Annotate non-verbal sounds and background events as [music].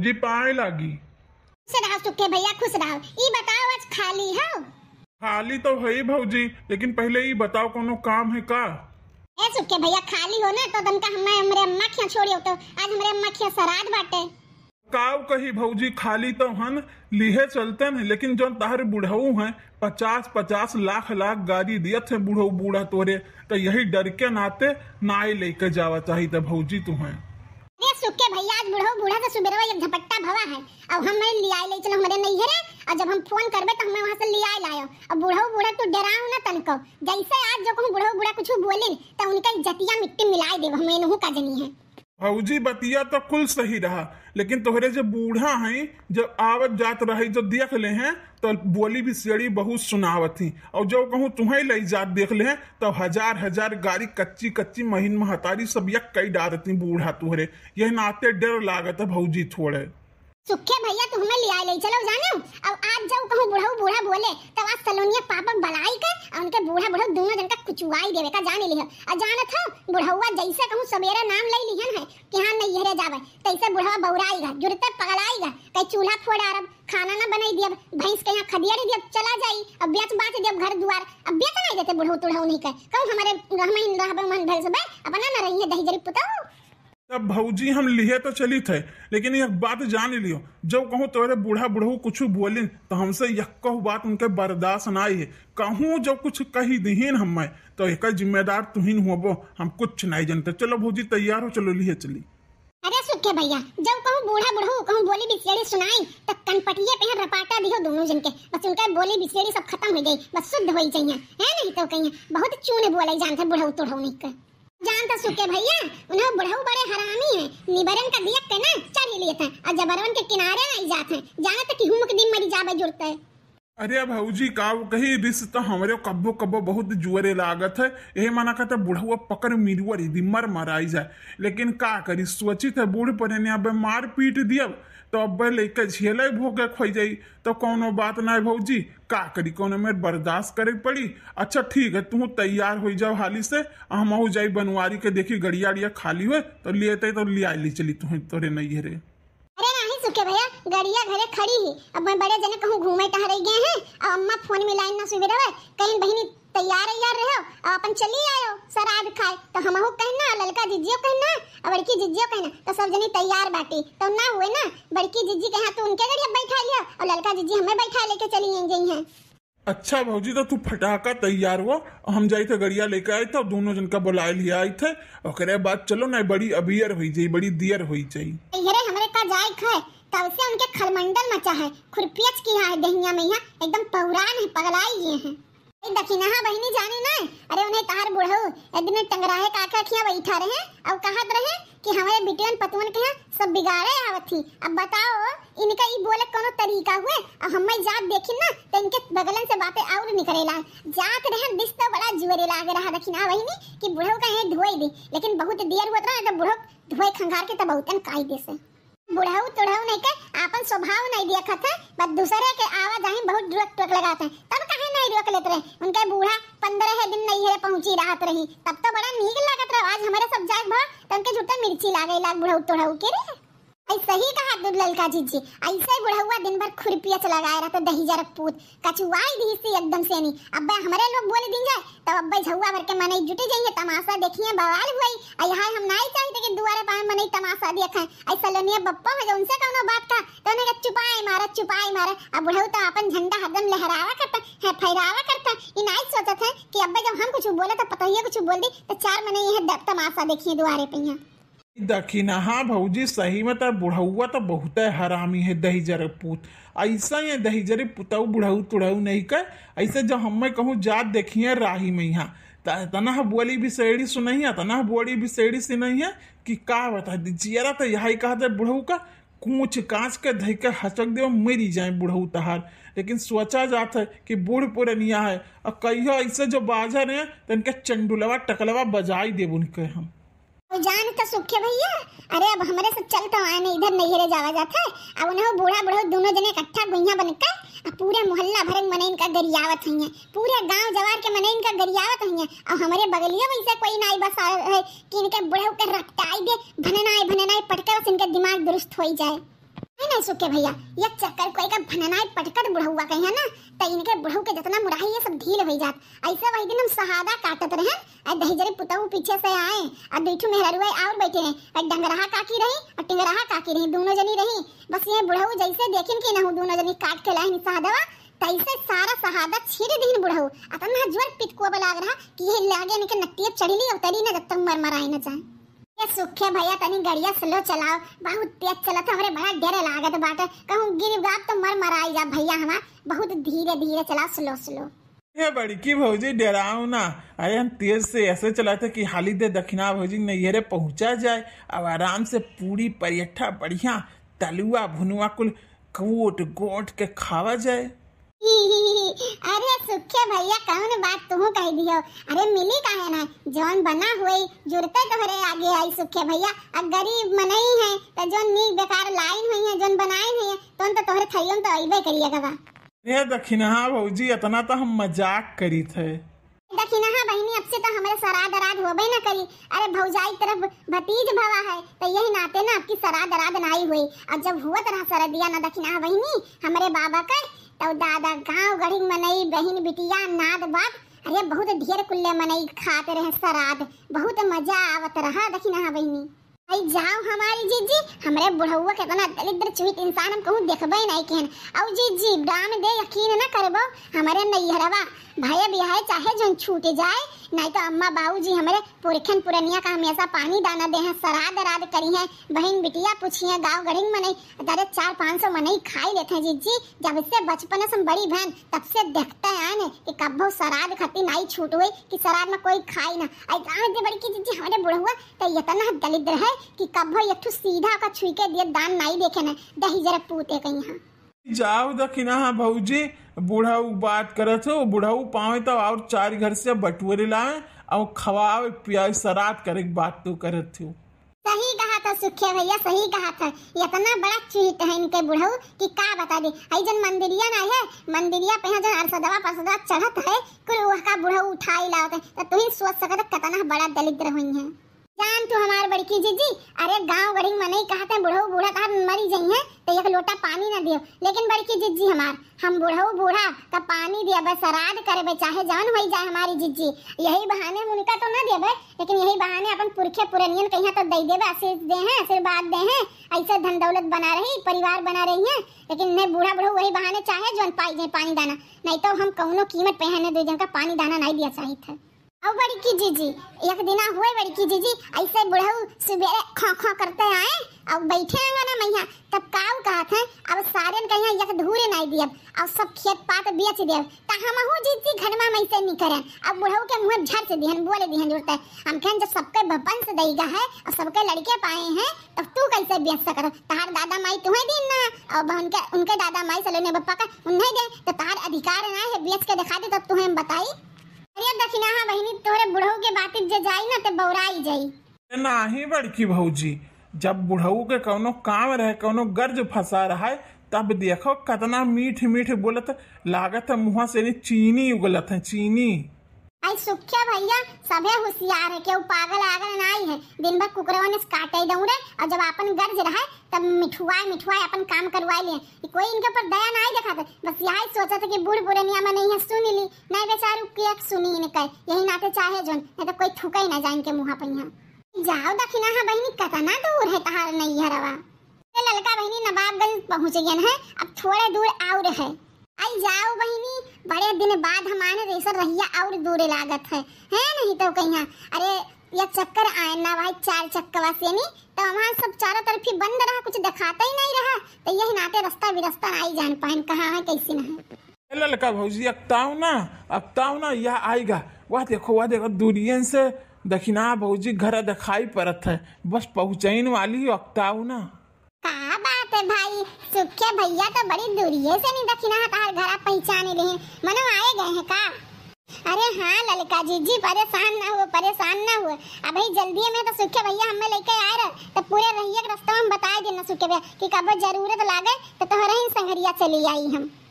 जी पाए लागी खुश रहो सुखे भैया खुश रहो ई बताओ आज खाली हो खाली तो है भौजी लेकिन पहले ई बताओ कोनो काम है का ए सुखे भैया खाली हो ना तो का हमें हमरे अम्मा खिया छोड़ियो तो आज हमरे अम्मा खिया सराद बाटे काव कही भौजी खाली तो हन लिहे चलते हैं लेकिन जो तहर बुढ़ऊ है पचास पचास लाख लाख गाड़ी दिए थे बूढ़ऊ बूढ़ा तोरे तो यही डर के नाते नाई लेके जावा चाहिए भौजी तुम्हें आज बुढ़ऊ बुढ़ा से सुबेरवा एक झपट्टा भवा है अब हम मैं लियाए ले चलो हमरे नहीं है रे और जब हम फोन करबे तो हमें वहां से ले लियाए लायो अब बुढ़ऊ बुढ़ा तू डराओ ना तनको जैसे आज जो कहूं बुढ़ऊ बुढ़ा कुछ बोलिन तो उनका जतिया मिट्टी मिलाए देब हम एनहु का जनी है हौजी बतिया तो कुल सही रहा लेकिन तोहरे जो बूढ़ा हैं जब आवत जात रही जो देख ले हैं तो बोली भी सीढ़ी बहुत सुनावत थी और जो कहूँ तुम्हें लई जात देख ले हैं तो हजार हजार गाड़ी कच्ची कच्ची महीन महतारी सब यक कई डारती बूढ़ा तुहरे यह नाते डर लागत है भाजी थोड़े सुखे भैया तू हमें लिया ले चलो जाने अब आज जाऊं कहूं बुढ़ऊ बूढ़ा बोले तब आज सलोनिया पापा बलाई कर और उनके बूढ़ा बूढ़ा दोनों जन का कुचुआई देवे का जाने लिह और जानत हो बुढ़ऊआ जैसे कहूं सवेरा नाम ले लिहन है कि हां नहीं हरे जावे तैसे बुढ़वा बौराईगा जुरते पगलाईगा कहीं चूल्हा फोड़ अरब खाना ना बनाई दिया भैंस के यहां खदिया दिया चला जाई अब बेच बात दे घर द्वार अब बेच नहीं देते बुढ़ऊ तुढ़ऊ नहीं कर कहूं हमारे रहमई रहबे मन भैंस बे अपना ना रही है दही जरी पुताऊ तब भौजी हम लिए तो चली थे लेकिन एक बात जान लियो जब कहूँ तोरे बूढ़ा बूढ़ू कुछ बोलिन तो हमसे यको बात उनके बर्दाश्त ना आई कहूँ जब कुछ कही दहीन हमें तो एक जिम्मेदार तुहिन होबो हम कुछ नहीं जानते चलो भौजी तैयार हो चलो लिए चली अरे सुखे भैया जब कहूँ बूढ़ा बुढ़ऊ कहूँ बोली बिचड़ी सुनाई तो कनपटिए पे रपाटा दियो दोनों जन के बस उनका बोली बिचड़ी सब खत्म हो गई बस शुद्ध हो जाइए है नहीं तो कहीं बहुत चूने बोले जानते बूढ़ा तुढ़ऊ नहीं कर जान तो सुके भैया उन्हें बुढ़ऊ बड़े हरामी है निबरन का दिया के ना चल ही लिए था और जबरवन के किनारे आई जाते हैं जाने तक हुमक दिन मरी जाबे जुड़ते है अरे भाऊजी का कही रिस तो हमारे कब्बो कब्बो बहुत जुअरे लागत है यही माना कहते बुढ़वा पकड़ मिरुअरी दिमर मराई जाए लेकिन का करी सोचित है बूढ़ पर मार पीट दिया तो अब्बे लेके झेल भोगे खोई जाई तो कोनो बात ना है भौजी का करी कोनो मेरे बर्दाश्त करे पड़ी अच्छा ठीक है तू तैयार हो जाओ हाली से हम आऊ जाई बनवारी के देखी गड़िया खाली हुए तो लिए तो लिया ली चली तुम तोरे नहीं रे अरे नहीं सुखे भैया गड़िया घरे खड़ी ही अब मैं बड़े जने कहूँ घूमे टह रह गए हैं अब अम्मा फोन में लाइन ना सुबे रहे कहीं बहनी तैयार है यार रहो अपन चली आयो सराद खाए तो हम हमहु कहना ललका जिजियो कहना अब बड़की जिजियो कहना तो सब जनी तैयार बाटी तो ना हुए ना बड़की जिजी के हाथ तो उनके गड़िया बैठा लिया और ललका जिजी हमें बैठा लेके चली गई है अच्छा भाजी तो तू फटाका तैयार हुआ हम जाई थे गड़िया लेके आए थे दोनों जन का बुलाए लिया आए थे और करे बात चलो ना बड़ी अबियर हुई जाये बड़ी दियर हुई जाये हमारे का जाए खाए तब से उनके खलमंडल मचा है खुरपियच की है दहिया में यहाँ एकदम पौराण है पगलाई ये हैं दखिना बहनी जाने ना अरे उन्हें तार बुढ़ो एक दिन टंगराहे काका खिया बैठा रहे और कहा रहे कि हमारे बिटियन पतवन के यहाँ सब बिगाड़े आवत थी अब बताओ इनका ये बोले कोनो तरीका हुए और हम जात देखी ना तो इनके बगलन से बातें और निकलेला जात रहे बिस्तर तो बड़ा जुअरे लाग रहा दखिना बहनी कि बुढ़ऊ का है धोई दी लेकिन बहुत देर हुआ रहा तो बुढ़ऊ धोए खंगार के तब बहुत काई दे से बुढ़ाऊ तुढ़ाऊ नहीं के आपन स्वभाव नहीं खत है बस दूसरे के आवाजाही बहुत रोक टोक लगाते हैं तब कहे नहीं रोक लेते रहे उनके बूढ़ा पंद्रह दिन नहीं है पहुंची रात रही तब तो बड़ा नीक लागत रहा आज हमारे सब जाग भाव तनके झूठा मिर्ची लागे लाग बुढ़ाऊ तुढ़ाऊ के रे ऐसा ही कहा दुर्लल का जीजी ऐसे हुआ दिन भर खुरपिया चला गया रहता दही जरक पूत कछुआई दी से एकदम से नहीं अब्बे हमारे लोग बोले दिन जाए तब भाई झुआ भर के मने जुटे जाइए तमाशा देखिए बवाल हुई और यहाँ हम नहीं चाहते कि दुआरे पाए मने तमाशा देखें ऐसा लोनिया बप्पा हो जाए उनसे कोनो बात का तो ने चुपाई मारा चुपाई मारा अब बुढ़ऊ तो अपन झंडा हरदम लहरावा करता है फहरावा करता इन आई सोचा था कि अब्बे जब हम कुछ बोले तो पता ही कुछ बोल दी तो चार मने यह तमाशा देखिए दुआरे पे यहाँ हाँ भाजी सही में तर तो बुढ़ऊआ तो बहुत हरामी है दही जर पूत ऐसा ये दही जरे पुतऊ बुढ़ऊ तुढ़ऊ नहीं कर ऐसे जब हम मैं कहूँ जात देखिए राही में यहाँ तना बोली भी सैड़ी सुनही है तना बोली भी सैड़ी से नहीं है कि का बता जियरा तो यही कहा था बुढ़ऊ का कूच कांच के धई के हचक दे मरी जाए बुढ़ऊ तहार लेकिन सोचा जाता है कि बूढ़ पुरनिया है और कही ऐसे जो बाजर है तो इनके चंडुलवा टकलवा बजाई देव उनके हम तो जान तो सुखे भैया अरे अब हमरे से चल तो आने इधर नहीं रे जावा जाता है अब उन्हें बूढ़ा बूढ़ा दोनों जने इकट्ठा गुइया बनकर अब पूरे मोहल्ला भर मने इनका गरियावत है पूरे गांव जवार के मने इनका गरियावत है और हमारे बगलिया में वैसे कोई नाई बस है कि इनके बूढ़े के रटटाई दे भननाए भननाए पटकर बस इनका दिमाग दुरुस्त हो जाए ना सुके भैया ये चक्कर कोई का भननाई भननाय पटकर बुढ़ौआ है ना त तो इनके बुढ़ऊ के जितना मुराही ये सब ढील भई जात ऐसे वही दिन हम सहादा काटत रहे आ दही जरे पुताऊ पीछे से आए आ दुठू मेहरुआ और बैठे हैं आ डंगराहा काकी रही और टिंगराहा काकी रही दोनों जनी रही बस ये बुढ़ऊ जैसे देखिन के ना दोनों जनी काट के लाइन सहादावा तैसे सारा सहादा छीड़ दिन बुढ़ऊ अपन ना जुअर पिटकुआ बला रहा कि ये लागे इनके नट्टिए चढ़ी ली उतरी ना जब तक मरमराई ना जाए सुखे भैया तनी गड़िया स्लो चलाओ बहुत तेज चला था हमारे बड़ा डर लागत बाटे कहूं गिर गाप तो मर मराई जा भैया हमार बहुत धीरे धीरे चला स्लो स्लो बड़ी की भौजी डराओ ना अरे हम तेज से ऐसे चलाते कि हाली दे दक्षिणा भौजी नैहरे पहुंचा जाए अब आराम से पूरी परेठा बढ़िया तलुआ भुनुआ कुल कोट गोट के खावा जाए [laughs] अरे अरे भैया कौन बात तुम कह दियो अरे मिली काहे ना जौन बना हुई जुड़ते तोहरे आगे आई सुखे भैया अब गरीब मनई है तो जौन नी बेकार लाइन हुई है जौन बनाए हुई है तो तो तोहरे थैयो तो अइबे करिएगा बा रे दखिनहा भौजी इतना तो हम मजाक करी थे दखिनहा बहनी अब से तो हमारे सरा दराद होबे ना करी अरे भौजाई तरफ भतीज भवा है तो यही नाते ना आपकी सरा दराद नाई हुई अब जब हुआ तरह सरदिया ना दखिनहा बहनी हमारे बाबा का तो दादा गांव गड़ी मनई बहन बिटिया नाद बात अरे बहुत ढेर कुल्ले मनई खाते रहे सराद बहुत मजा आवत रहा दखिना बहनी भाई जाओ हमारी जीजी हमरे बुढ़ौआ केतना दलिद्र चुहित इंसान हम कहूं देखबे नहीं केहन औ जीजी डाम दे यकीन ना करबो हमरे नैहरवा भाई बिहाय चाहे जन छूटे जाए नहीं तो अम्मा बाबूजी हमरे पुरखन पुरनिया का हमेशा पानी दाना दे हैं सराद राद करी हैं बहन बिटिया पूछी हैं गाँव गढ़िंग नहीं अरे चार पाँच सौ मनई खाई लेते हैं जीजी जब से बचपन से बड़ी बहन तब से देखते हैं ने कि कब वो सराद खाती नहीं छूट हुई कि सराद में कोई खाई ना आई गाँव बड़ी की जीजी हमारे हुआ तो इतना तो दलिद्र है कि कबो एक सीधा का छुई के दिए दान नहीं देखे ना दही जरा पूते कहीं हाँ जाओ दखिना हाँ भौजी बूढ़ाऊ बात करत हो बूढ़ाऊ पावे तो और चार घर से बटुअरे लाए और खवावे पियाई सरात करे बात तो करत हो सही कहा था सुखिया भैया सही कहा था इतना बड़ा चीट है इनके बुढ़ऊ कि का बता दे आई जन मंदिरिया ना है मंदिरिया पे जन अरसदवा परसदवा चढ़त है कुल वह का बुढ़ऊ उठाई लावत है तो तुम सोच सकत कतना बड़ा दलिद्र हुई है जान तो हमार बड़की जीजी अरे गांव गरीब मने कहते हैं बुढ़ऊ बूढ़ा कहा मरी जाइ है तो एक लोटा पानी ना दियो लेकिन बड़की जीजी हमार हम बुढ़ऊ बूढ़ा का तो पानी दिया बस श्राद्ध करे चाहे जान हो जाए हमारी जीजी यही बहाने हम उनका तो ना देबे लेकिन यही बहाने अपन पुरखे पुरनियन कहीं तो दे देबे आशीष दे हैं आशीर्वाद दे हैं ऐसे धन दौलत बना रही परिवार बना रही है लेकिन नहीं बूढ़ा बूढ़ा वही बहाने चाहे जो पाई जाए पानी दाना नहीं तो हम कौनो कीमत पहने जन का पानी दाना नहीं दिया चाहिए था अब बड़ी की जीजी एक दिना हुए बड़ी की जीजी ऐसे बुढ़ऊ सुबह खो खो करते आए अब बैठे हैं ना मैया तब काव कहत हैं अब सारे कहीं एक धूरे नहीं दियब अब सब खेत पात बेच तो हम हमहू जीजी घर में मैं से नहीं करें अब बुढ़ऊ के मुँह झर से दिहन बोले दिहन जुड़ते हम कहें जब सबके बपन से दईगा है और सबके लड़के पाए हैं तब तू कैसे बेच सकत तहार दादा माई तुम्हें दिन ना और उनके उनके दादा माई से लेने बप्पा का उन्हें दे तो तहार अधिकार ना है बेच के दिखा दे तब तुम्हें बताई दखिना दखिनाहा बहिनी तोरे बुढ़ऊ के बात जे जाई ना ते बौराई जाई नाही बड़की भौजी जब बुढ़ऊ के कोनो काम रहे कोनो गर्ज फसा रहा है तब देखो कतना मीठ मीठ बोलत लागत मुहा से चीनी उगलत है चीनी आई सुख्या भैया सब है होशियार है केहू पागल आगल नहीं है दिन भर कुकरवा ने काटे दऊ रे और जब अपन गर्ज रहे तब मिठुआई मिठुआई अपन काम करवाई लिए कोई इनके ऊपर दया नहीं दिखा था बस यही सोचा था कि बूढ़ बुरनिया में नहीं है सुन ली नहीं बेचारू के सुनी इनके यही नाते चाहे जोन नहीं तो कोई थूका ना जाए इनके मुँह पर यहाँ जाओ दखिना है हाँ बहनी ना दूर है तहार नैया है रवा ललका बहनी नवाबगंज पहुँच गए हैं अब थोड़े दूर आउर है आई जाओ बहनी बड़े दिन बाद हमारे रेसर रहिया और दूरे लागत है है नहीं तो कहीं अरे ये चक्कर आए ना भाई चार चक्कर से नहीं तो हमारा सब चारों तरफ ही बंद रहा कुछ दिखाता ही नहीं रहा तो यही नाते रास्ता विरस्ता आई जान पाए कहाँ है कैसे ना ललका लड़का भौजी अकताओ ना अकताओ ना यह आएगा वह देखो वह देखो दूरियन से दखिना भौजी घर दिखाई पड़त है बस पहुँचैन वाली अकताओ ना बाप भाई सुखे भैया तो बड़ी दूरिये से नहीं दखिना तार घर पहचाने रहे मनो आए गए हैं का अरे हाँ ललका जी जी परेशान ना हुए परेशान ना हुए अब भाई जल्दी तो में तो सुखे भैया हमें लेके आए रहे तो पूरे रहिए रास्ता हम बता देना सुखे भैया कि कब जरूरत तो लागे तो तोहरा ही संगरिया चली आई हम